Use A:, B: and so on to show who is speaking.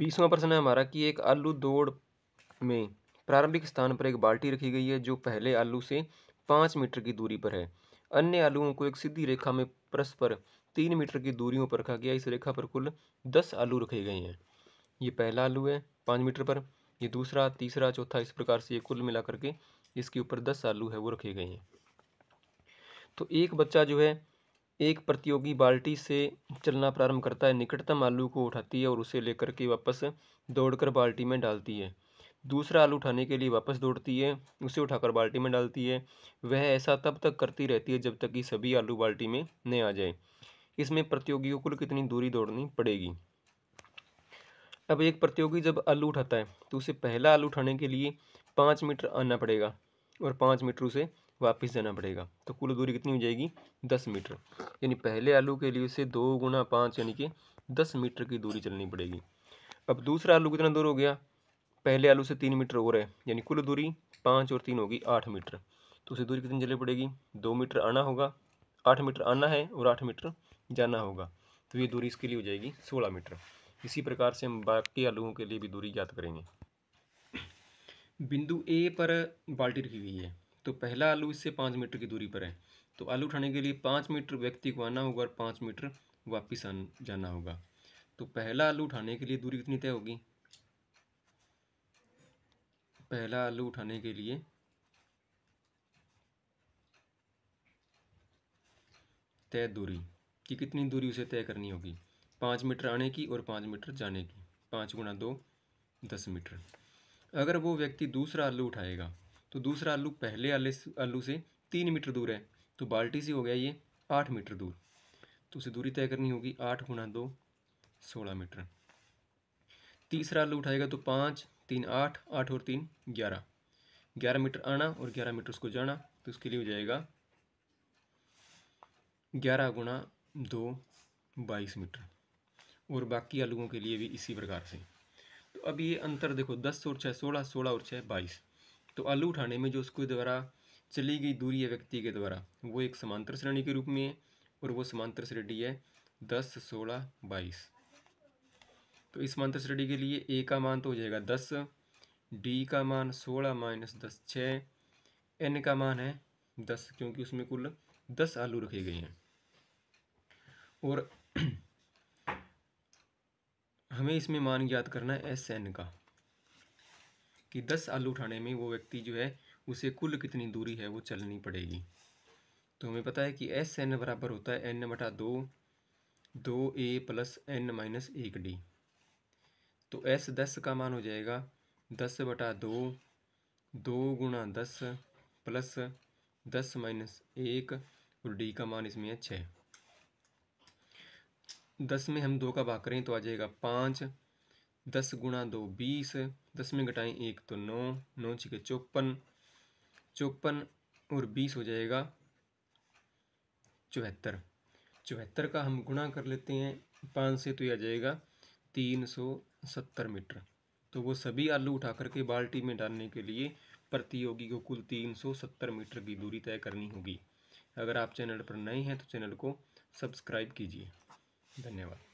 A: बीसवा प्रश्न है हमारा कि एक आलू दौड़ में प्रारंभिक स्थान पर एक बाल्टी रखी गई है जो पहले आलू से पाँच मीटर की दूरी पर है अन्य आलुओं को एक सीधी रेखा में परस्पर तीन मीटर की दूरियों पर रखा गया इस रेखा पर कुल दस आलू रखे गए हैं ये पहला आलू है पाँच मीटर पर ये दूसरा तीसरा चौथा इस प्रकार से ये कुल मिला करके इसके ऊपर दस आलू है वो रखे गए हैं तो एक बच्चा जो है एक प्रतियोगी बाल्टी से चलना प्रारंभ करता है निकटतम आलू को उठाती है और उसे लेकर के वापस दौड़कर बाल्टी में डालती है दूसरा आलू उठाने के लिए वापस दौड़ती है उसे उठाकर बाल्टी में डालती है वह ऐसा तब तक करती रहती है जब तक कि सभी आलू बाल्टी में न आ जाए इसमें प्रतियोगी को कुल कितनी दूरी दौड़नी पड़ेगी अब एक प्रतियोगी जब आलू उठाता है तो उसे पहला आलू उठाने के लिए पाँच मीटर आना पड़ेगा और पाँच मीटर उसे वापस जाना पड़ेगा तो कुल दूरी कितनी हो जाएगी दस मीटर यानी पहले आलू के लिए उसे दो गुना पाँच यानी कि दस मीटर की दूरी चलनी पड़ेगी अब दूसरा आलू कितना दूर हो गया पहले आलू से तीन मीटर और है यानी कुल दूरी पाँच और तीन होगी आठ मीटर तो उसे दूरी कितनी चलनी पड़ेगी दो मीटर आना होगा आठ मीटर आना है और आठ मीटर जाना होगा तो ये दूरी इसके लिए हो जाएगी सोलह मीटर इसी प्रकार से हम बाकी आलूओं के लिए भी दूरी ज्ञात करेंगे बिंदु ए पर बाल्टी रखी हुई है तो पहला आलू इससे पाँच मीटर की दूरी पर है तो आलू उठाने के लिए पाँच मीटर व्यक्ति को आना होगा और पाँच मीटर वापिस जाना होगा तो पहला आलू उठाने के लिए दूरी कितनी तय होगी पहला आलू उठाने के लिए तय दूरी कि कितनी दूरी उसे तय करनी होगी पाँच मीटर आने की और पाँच मीटर जाने की पाँच गुना दो दस मीटर अगर वो व्यक्ति दूसरा आलू उठाएगा तो दूसरा आलू पहले आलू से तीन मीटर दूर है तो बाल्टी से हो गया ये आठ मीटर दूर तो उसे दूरी तय करनी होगी आठ गुणा दो सोलह मीटर तीसरा आलू उठाएगा तो पाँच तीन आठ आठ और तीन ग्यारह ग्यारह मीटर आना और ग्यारह मीटर उसको जाना तो उसके लिए हो जाएगा ग्यारह गुणा दो बाईस मीटर और बाकी आलूओं के लिए भी इसी प्रकार से तो अब ये अंतर देखो दस और छः सोलह सोलह और छः बाईस तो आलू उठाने में जो उसके द्वारा चली गई दूरी है व्यक्ति के द्वारा वो एक समांतर श्रेणी के रूप में है और वो समांतर श्रेणी है दस सोलह बाईस तो इस समांतर श्रेणी के लिए ए का मान तो हो जाएगा दस डी का मान सोलह माइनस दस छः एन का मान है दस क्योंकि उसमें कुल दस आलू रखे गए हैं और हमें इसमें मान ज्ञात करना है एस एन का कि दस आलू उठाने में वो व्यक्ति जो है उसे कुल कितनी दूरी है वो चलनी पड़ेगी तो हमें पता है कि एस एन बराबर होता है एन बटा दो दो ए प्लस एन माइनस एक डी तो एस दस का मान हो जाएगा दस बटा दो दो गुणा दस प्लस दस माइनस एक और डी का मान इसमें है छः दस में हम दो का भाग करें तो आ जाएगा पाँच दस गुणा दो बीस दस में घटाएं एक तो नौ नौ छिके चौपन चौपन और बीस हो जाएगा चौहत्तर चौहत्तर का हम गुणा कर लेते हैं पाँच से तो यह आ जाएगा तीन सौ सत्तर मीटर तो वो सभी आलू उठा करके बाल्टी में डालने के लिए प्रतियोगी को कुल तीन सौ सत्तर मीटर की दूरी तय करनी होगी अगर आप चैनल पर नए हैं तो चैनल को सब्सक्राइब कीजिए धन्यवाद